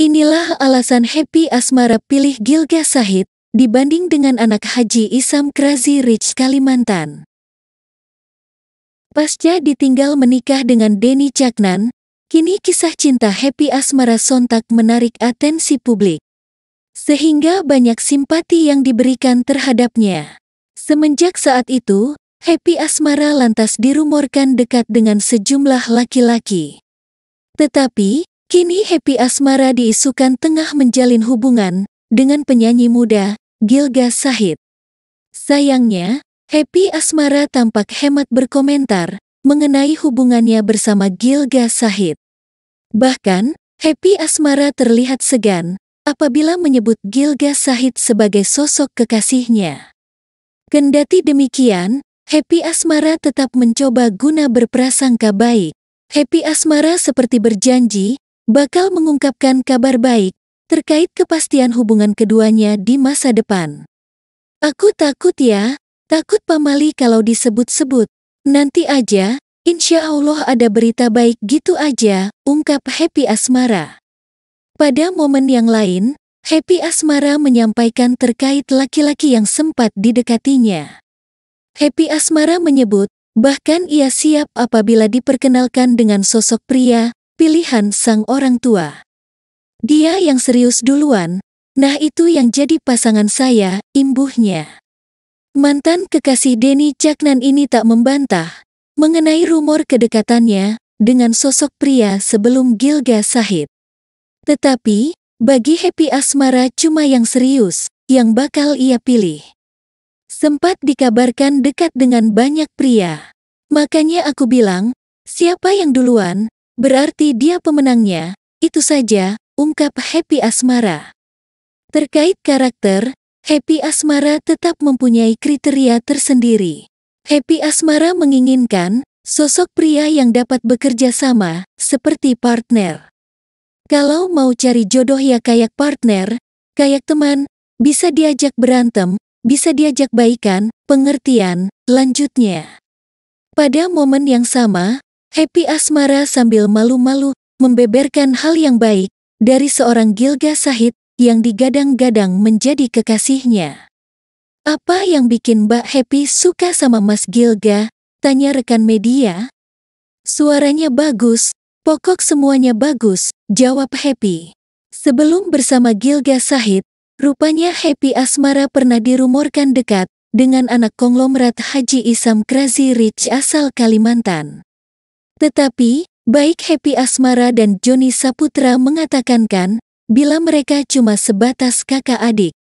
Inilah alasan Happy Asmara pilih Gilga Sahid dibanding dengan anak Haji Isam Krazi Rich Kalimantan. Pasca ditinggal menikah dengan Denny Caknan, kini kisah cinta Happy Asmara sontak menarik atensi publik. Sehingga banyak simpati yang diberikan terhadapnya. Semenjak saat itu, Happy Asmara lantas dirumorkan dekat dengan sejumlah laki-laki. Tetapi, Kini Happy Asmara diisukan tengah menjalin hubungan dengan penyanyi muda, Gilga Sahid. Sayangnya, Happy Asmara tampak hemat berkomentar mengenai hubungannya bersama Gilga Sahid. Bahkan, Happy Asmara terlihat segan apabila menyebut Gilga Sahid sebagai sosok kekasihnya. Kendati demikian, Happy Asmara tetap mencoba guna berprasangka baik. Happy Asmara seperti berjanji bakal mengungkapkan kabar baik terkait kepastian hubungan keduanya di masa depan. Aku takut ya, takut pamali kalau disebut-sebut. Nanti aja, insya Allah ada berita baik gitu aja, ungkap Happy Asmara. Pada momen yang lain, Happy Asmara menyampaikan terkait laki-laki yang sempat didekatinya. Happy Asmara menyebut, bahkan ia siap apabila diperkenalkan dengan sosok pria Pilihan sang orang tua. Dia yang serius duluan, nah itu yang jadi pasangan saya, imbuhnya. Mantan kekasih Denny Caknan ini tak membantah mengenai rumor kedekatannya dengan sosok pria sebelum Gilga Sahid. Tetapi, bagi Happy Asmara cuma yang serius, yang bakal ia pilih. Sempat dikabarkan dekat dengan banyak pria. Makanya aku bilang, siapa yang duluan, Berarti dia pemenangnya, itu saja, ungkap Happy Asmara. Terkait karakter, Happy Asmara tetap mempunyai kriteria tersendiri. Happy Asmara menginginkan sosok pria yang dapat bekerja sama, seperti partner. Kalau mau cari jodoh ya kayak partner, kayak teman, bisa diajak berantem, bisa diajak baikan, pengertian, lanjutnya. Pada momen yang sama, Happy Asmara sambil malu-malu membeberkan hal yang baik dari seorang Gilga Sahid yang digadang-gadang menjadi kekasihnya. Apa yang bikin Mbak Happy suka sama Mas Gilga? Tanya rekan media. Suaranya bagus, pokok semuanya bagus, jawab Happy. Sebelum bersama Gilga Sahid, rupanya Happy Asmara pernah dirumorkan dekat dengan anak konglomerat Haji Isam Krazirich Rich asal Kalimantan. Tetapi, baik Happy Asmara dan Joni Saputra mengatakankan, bila mereka cuma sebatas kakak adik,